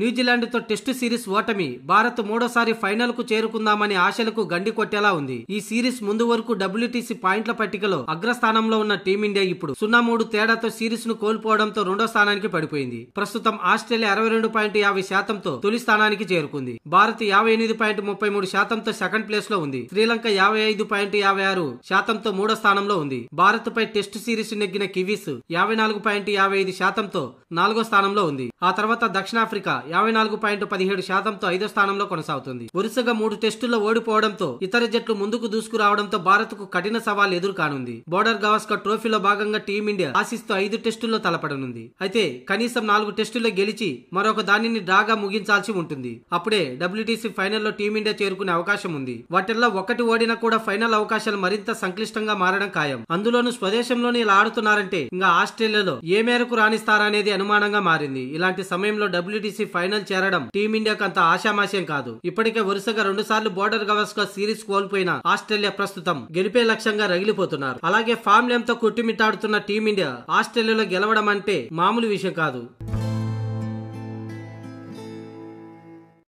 న్యూజిలాండ్తో test series ఓటమి భారత్ మూడోసారి ఫైనల్కు చేరుకుందామని ఆశలకు గండి కొట్టేలా ఉంది ఈ సిరీస్ ముందు వరకు డబ్ల్యూటీసీ పాయింట్ల పట్టికలో అగ్రస్థానంలో ఉన్న టీమిండియా ఇప్పుడు సున్నా మూడు తేడాతో సిరీస్ ను కోల్పోవడంతో రెండో స్థానానికి పడిపోయింది ప్రస్తుతం ఆస్ట్రేలియా అరవై రెండు పాయింట్ యాభై శాతంతో తొలి స్థానానికి చేరుకుంది భారత్ యాభై ఎనిమిది పాయింట్ ముప్పై మూడు శాతంతో సెకండ్ ప్లేస్ లో ఉంది శ్రీలంక యాభై ఐదు పాయింట్ యాభై ఆరు శాతంతో మూడో స్థానంలో ఉంది భారత్ పై టెస్టు సిరీస్ నెగ్గిన కివీస్ యాభై నాలుగు పాయింట్ యాభై ఐదు శాతంతో నాలుగో స్థానంలో ఉంది ఆ తర్వాత దక్షిణాఫ్రికా యాభై నాలుగు పాయింట్ పదిహేడు శాతంతో ఐదో స్థానంలో కొనసాగుతుంది వరుసగా మూడు టెస్టుల్లో ఓడిపోవడంతో ఇతర జట్లు ముందుకు దూసుకురావడంతో భారత్ కు కఠిన సవాల్ ఎదురు కానుంది బోర్డర్ గవాస్కర్ ట్రోఫీలో భాగంగా టీమిండియా ఆశిస్తూ ఐదు టెస్టుల్లో తలపడనుంది అయితే కనీసం నాలుగు టెస్టుల్లో గెలిచి మరొక దానిని డ్రాగా ముగించాల్సి ఉంటుంది అప్పుడే డబ్ల్యూటీసీ ఫైనల్లో టీమిండియా చేరుకునే అవకాశం ఉంది వాటిల్లో ఒకటి ఓడినా కూడా ఫైనల్ అవకాశాలు మరింత సంక్లిష్టంగా మారడం ఖాయం అందులోనూ స్వదేశంలోనే ఇలా ఆడుతున్నారంటే ఇంకా ఆస్ట్రేలియాలో ఏ మేరకు రాణిస్తారనేది అనుమానంగా మారింది ఇలాంటి సమయంలో డబ్ల్యూటీసీ ఫైనల్ చేరడం టీమిండియాకు అంత ఆశామాశయం కాదు ఇప్పటికే వరుసగా రెండు సార్లు బోర్డర్ గవర్స్ గా సిరీస్ కోల్పోయిన ఆస్ట్రేలియా ప్రస్తుతం గెలిపే లక్ష్యంగా రగిలిపోతున్నారు అలాగే ఫామ్ తో కుట్టుమిట్టాడుతున్న టీమిండియా ఆస్ట్రేలియాలో గెలవడం అంటే మామూలు విషయం కాదు